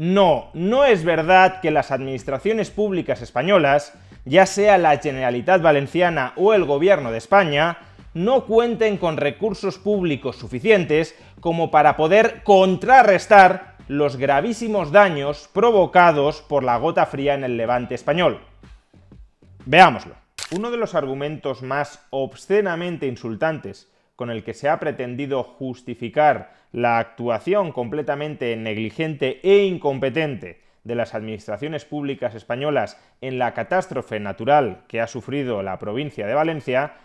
No, no es verdad que las administraciones públicas españolas, ya sea la Generalitat Valenciana o el Gobierno de España, no cuenten con recursos públicos suficientes como para poder contrarrestar los gravísimos daños provocados por la gota fría en el levante español. Veámoslo. Uno de los argumentos más obscenamente insultantes con el que se ha pretendido justificar la actuación completamente negligente e incompetente de las administraciones públicas españolas en la catástrofe natural que ha sufrido la provincia de Valencia,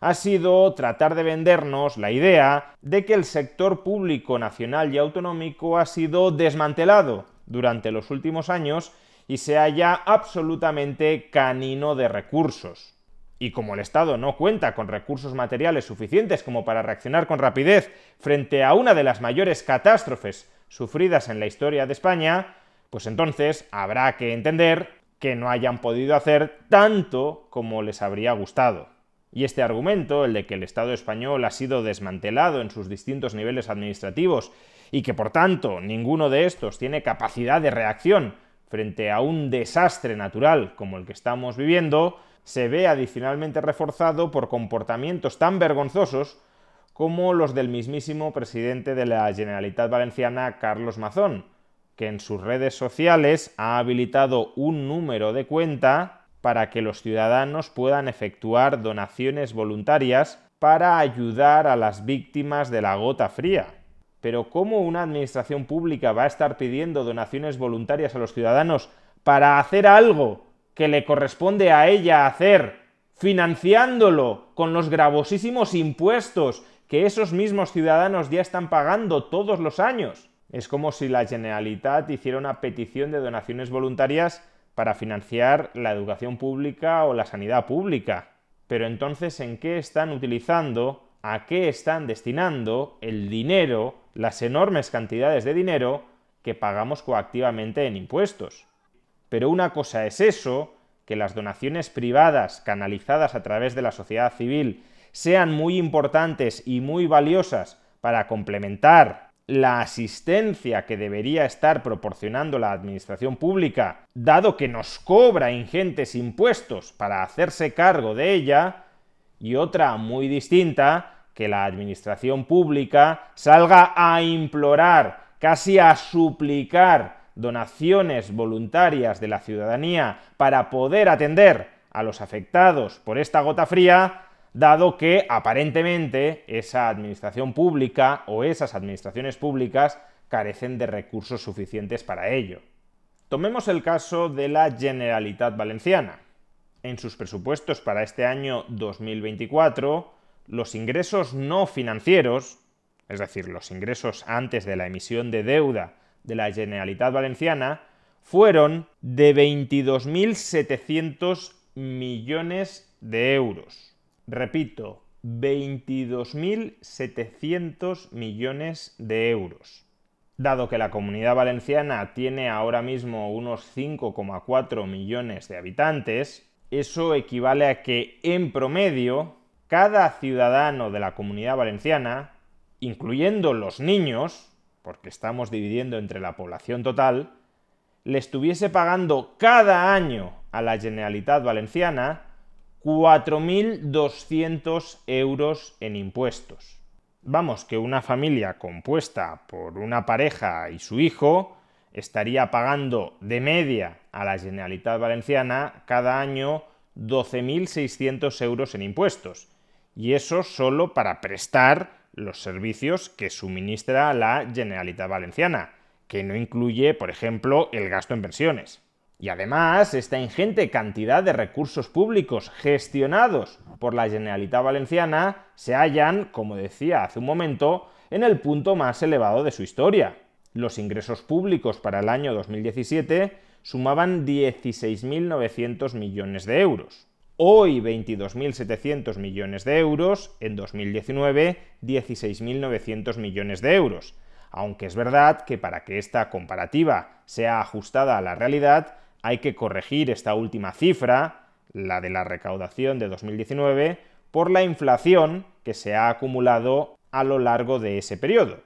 ha sido tratar de vendernos la idea de que el sector público nacional y autonómico ha sido desmantelado durante los últimos años y se halla absolutamente canino de recursos y como el Estado no cuenta con recursos materiales suficientes como para reaccionar con rapidez frente a una de las mayores catástrofes sufridas en la historia de España, pues entonces habrá que entender que no hayan podido hacer tanto como les habría gustado. Y este argumento, el de que el Estado español ha sido desmantelado en sus distintos niveles administrativos y que por tanto ninguno de estos tiene capacidad de reacción frente a un desastre natural como el que estamos viviendo, se ve adicionalmente reforzado por comportamientos tan vergonzosos como los del mismísimo presidente de la Generalitat Valenciana, Carlos Mazón, que en sus redes sociales ha habilitado un número de cuenta para que los ciudadanos puedan efectuar donaciones voluntarias para ayudar a las víctimas de la gota fría. Pero ¿cómo una administración pública va a estar pidiendo donaciones voluntarias a los ciudadanos para hacer algo que le corresponde a ella hacer, financiándolo con los gravosísimos impuestos que esos mismos ciudadanos ya están pagando todos los años. Es como si la Generalitat hiciera una petición de donaciones voluntarias para financiar la educación pública o la sanidad pública. Pero entonces, ¿en qué están utilizando, a qué están destinando el dinero, las enormes cantidades de dinero que pagamos coactivamente en impuestos? Pero una cosa es eso, que las donaciones privadas canalizadas a través de la sociedad civil sean muy importantes y muy valiosas para complementar la asistencia que debería estar proporcionando la administración pública, dado que nos cobra ingentes impuestos para hacerse cargo de ella, y otra muy distinta, que la administración pública salga a implorar, casi a suplicar donaciones voluntarias de la ciudadanía para poder atender a los afectados por esta gota fría, dado que aparentemente esa administración pública o esas administraciones públicas carecen de recursos suficientes para ello. Tomemos el caso de la Generalitat Valenciana. En sus presupuestos para este año 2024, los ingresos no financieros, es decir, los ingresos antes de la emisión de deuda de la Generalitat Valenciana fueron de 22.700 millones de euros. Repito, 22.700 millones de euros. Dado que la comunidad valenciana tiene ahora mismo unos 5,4 millones de habitantes, eso equivale a que en promedio cada ciudadano de la comunidad valenciana, incluyendo los niños, porque estamos dividiendo entre la población total, le estuviese pagando cada año a la Generalitat Valenciana 4.200 euros en impuestos. Vamos, que una familia compuesta por una pareja y su hijo estaría pagando de media a la Generalitat Valenciana cada año 12.600 euros en impuestos. Y eso solo para prestar los servicios que suministra la Generalitat Valenciana, que no incluye, por ejemplo, el gasto en pensiones. Y además, esta ingente cantidad de recursos públicos gestionados por la Generalitat Valenciana se hallan, como decía hace un momento, en el punto más elevado de su historia. Los ingresos públicos para el año 2017 sumaban 16.900 millones de euros hoy 22.700 millones de euros, en 2019 16.900 millones de euros. Aunque es verdad que para que esta comparativa sea ajustada a la realidad, hay que corregir esta última cifra, la de la recaudación de 2019, por la inflación que se ha acumulado a lo largo de ese periodo.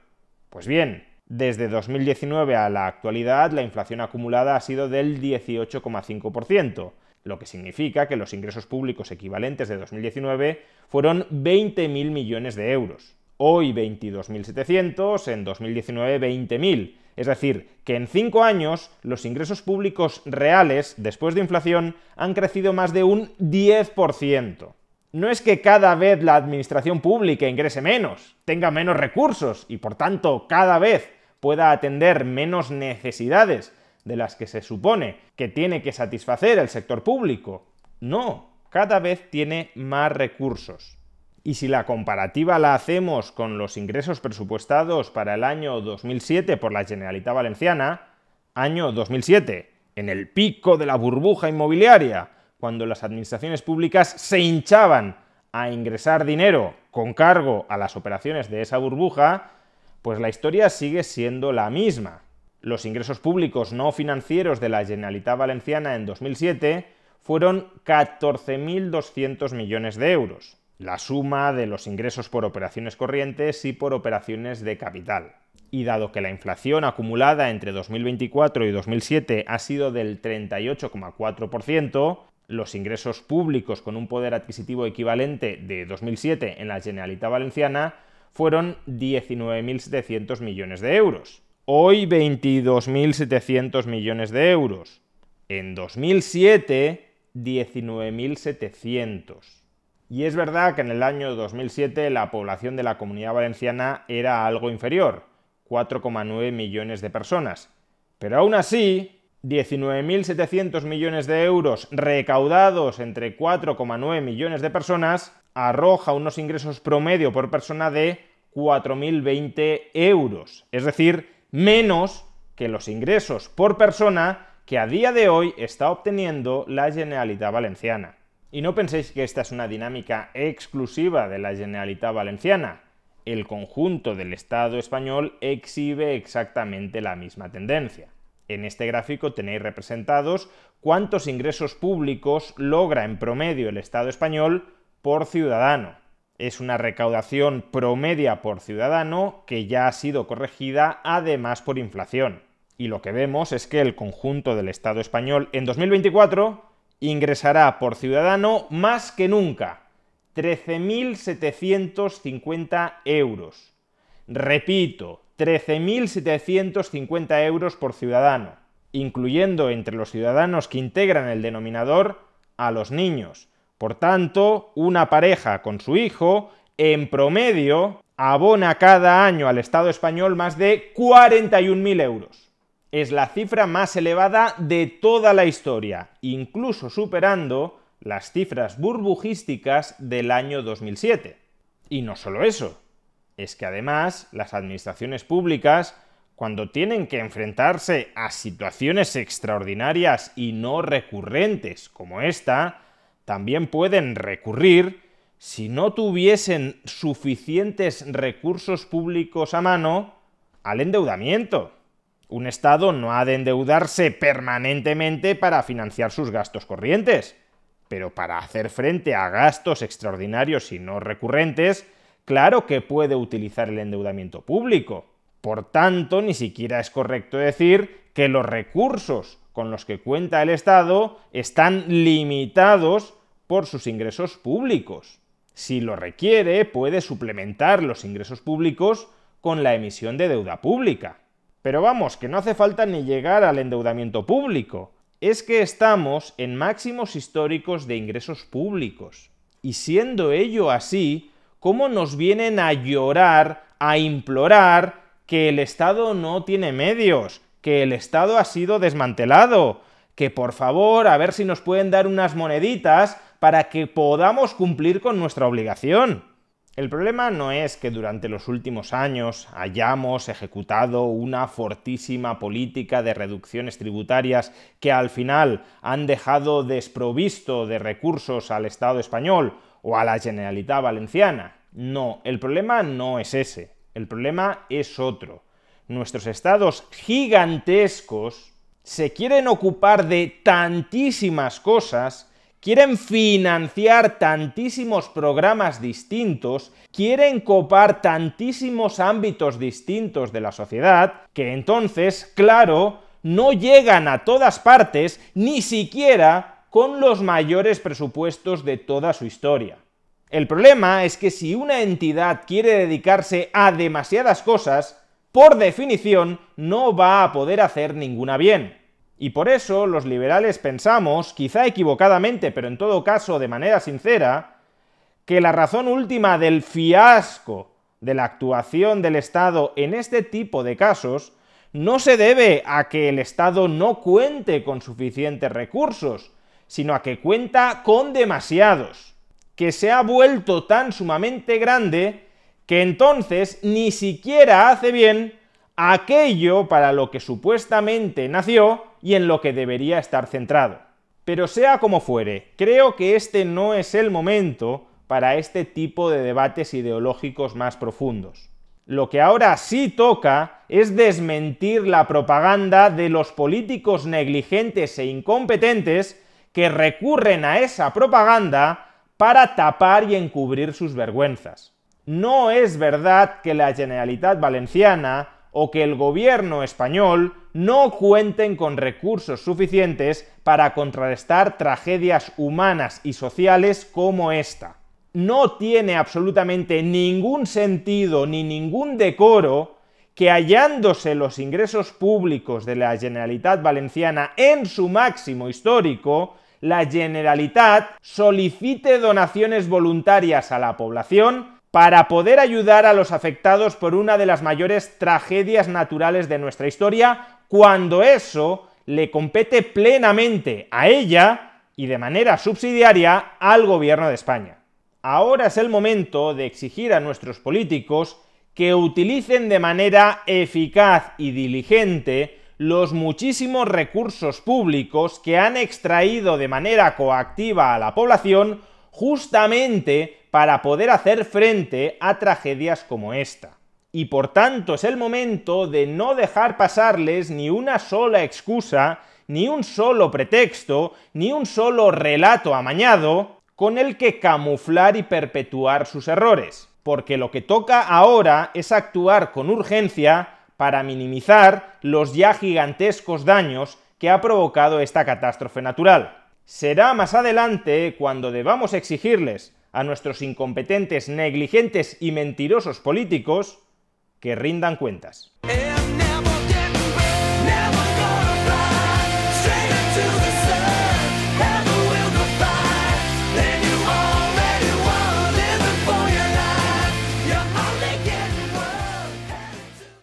Pues bien, desde 2019 a la actualidad, la inflación acumulada ha sido del 18,5%, lo que significa que los ingresos públicos equivalentes de 2019 fueron 20.000 millones de euros. Hoy 22.700, en 2019 20.000. Es decir, que en cinco años los ingresos públicos reales, después de inflación, han crecido más de un 10%. No es que cada vez la administración pública ingrese menos, tenga menos recursos y por tanto cada vez pueda atender menos necesidades, de las que se supone que tiene que satisfacer el sector público. No, cada vez tiene más recursos. Y si la comparativa la hacemos con los ingresos presupuestados para el año 2007 por la Generalitat Valenciana, año 2007, en el pico de la burbuja inmobiliaria, cuando las administraciones públicas se hinchaban a ingresar dinero con cargo a las operaciones de esa burbuja, pues la historia sigue siendo la misma. Los ingresos públicos no financieros de la Generalitat Valenciana en 2007 fueron 14.200 millones de euros, la suma de los ingresos por operaciones corrientes y por operaciones de capital. Y dado que la inflación acumulada entre 2024 y 2007 ha sido del 38,4%, los ingresos públicos con un poder adquisitivo equivalente de 2007 en la Generalitat Valenciana fueron 19.700 millones de euros hoy 22.700 millones de euros, en 2007 19.700. Y es verdad que en el año 2007 la población de la comunidad valenciana era algo inferior, 4,9 millones de personas. Pero aún así, 19.700 millones de euros recaudados entre 4,9 millones de personas arroja unos ingresos promedio por persona de 4.020 euros, es decir, menos que los ingresos por persona que a día de hoy está obteniendo la Generalitat Valenciana. Y no penséis que esta es una dinámica exclusiva de la Generalitat Valenciana. El conjunto del Estado español exhibe exactamente la misma tendencia. En este gráfico tenéis representados cuántos ingresos públicos logra en promedio el Estado español por ciudadano. Es una recaudación promedia por ciudadano que ya ha sido corregida además por inflación. Y lo que vemos es que el conjunto del Estado español en 2024 ingresará por ciudadano más que nunca, 13.750 euros. Repito, 13.750 euros por ciudadano, incluyendo entre los ciudadanos que integran el denominador a los niños, por tanto, una pareja con su hijo, en promedio, abona cada año al Estado español más de 41.000 euros. Es la cifra más elevada de toda la historia, incluso superando las cifras burbujísticas del año 2007. Y no solo eso, es que además las administraciones públicas, cuando tienen que enfrentarse a situaciones extraordinarias y no recurrentes como esta, también pueden recurrir si no tuviesen suficientes recursos públicos a mano al endeudamiento. Un Estado no ha de endeudarse permanentemente para financiar sus gastos corrientes, pero para hacer frente a gastos extraordinarios y no recurrentes, claro que puede utilizar el endeudamiento público. Por tanto, ni siquiera es correcto decir que los recursos con los que cuenta el Estado están limitados por sus ingresos públicos. Si lo requiere, puede suplementar los ingresos públicos con la emisión de deuda pública. Pero vamos, que no hace falta ni llegar al endeudamiento público. Es que estamos en máximos históricos de ingresos públicos. Y siendo ello así, ¿cómo nos vienen a llorar, a implorar que el Estado no tiene medios, que el Estado ha sido desmantelado, que por favor, a ver si nos pueden dar unas moneditas para que podamos cumplir con nuestra obligación. El problema no es que durante los últimos años hayamos ejecutado una fortísima política de reducciones tributarias que al final han dejado desprovisto de recursos al Estado español o a la Generalitat Valenciana. No, el problema no es ese, el problema es otro. Nuestros estados gigantescos se quieren ocupar de tantísimas cosas quieren financiar tantísimos programas distintos, quieren copar tantísimos ámbitos distintos de la sociedad, que entonces, claro, no llegan a todas partes, ni siquiera con los mayores presupuestos de toda su historia. El problema es que si una entidad quiere dedicarse a demasiadas cosas, por definición no va a poder hacer ninguna bien. Y por eso los liberales pensamos, quizá equivocadamente, pero en todo caso de manera sincera, que la razón última del fiasco de la actuación del Estado en este tipo de casos no se debe a que el Estado no cuente con suficientes recursos, sino a que cuenta con demasiados, que se ha vuelto tan sumamente grande que entonces ni siquiera hace bien aquello para lo que supuestamente nació y en lo que debería estar centrado. Pero sea como fuere, creo que este no es el momento para este tipo de debates ideológicos más profundos. Lo que ahora sí toca es desmentir la propaganda de los políticos negligentes e incompetentes que recurren a esa propaganda para tapar y encubrir sus vergüenzas. No es verdad que la Generalitat Valenciana o que el gobierno español no cuenten con recursos suficientes para contrarrestar tragedias humanas y sociales como esta. No tiene absolutamente ningún sentido ni ningún decoro que hallándose los ingresos públicos de la Generalitat Valenciana en su máximo histórico, la Generalitat solicite donaciones voluntarias a la población para poder ayudar a los afectados por una de las mayores tragedias naturales de nuestra historia, cuando eso le compete plenamente a ella y de manera subsidiaria al gobierno de España. Ahora es el momento de exigir a nuestros políticos que utilicen de manera eficaz y diligente los muchísimos recursos públicos que han extraído de manera coactiva a la población justamente para poder hacer frente a tragedias como esta. Y por tanto es el momento de no dejar pasarles ni una sola excusa, ni un solo pretexto, ni un solo relato amañado con el que camuflar y perpetuar sus errores. Porque lo que toca ahora es actuar con urgencia para minimizar los ya gigantescos daños que ha provocado esta catástrofe natural. Será más adelante cuando debamos exigirles a nuestros incompetentes, negligentes y mentirosos políticos que rindan cuentas.